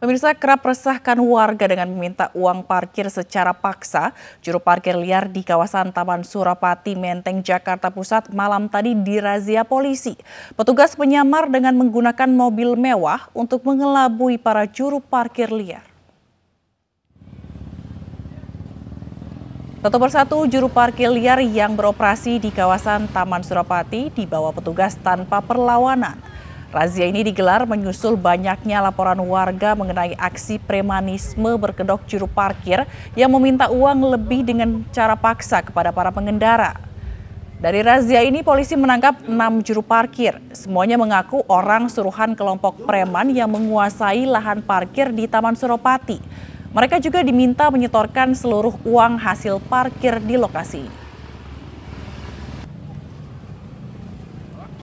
Pemirsa kerap resahkan warga dengan meminta uang parkir secara paksa. Juru parkir liar di kawasan Taman Surapati, Menteng, Jakarta Pusat malam tadi dirazia polisi. Petugas menyamar dengan menggunakan mobil mewah untuk mengelabui para juru parkir liar. Satu persatu juru parkir liar yang beroperasi di kawasan Taman Surapati dibawa petugas tanpa perlawanan. Razia ini digelar menyusul banyaknya laporan warga mengenai aksi premanisme berkedok juru parkir yang meminta uang lebih dengan cara paksa kepada para pengendara. Dari razia ini polisi menangkap enam juru parkir. Semuanya mengaku orang suruhan kelompok preman yang menguasai lahan parkir di Taman Suropati. Mereka juga diminta menyetorkan seluruh uang hasil parkir di lokasi ini.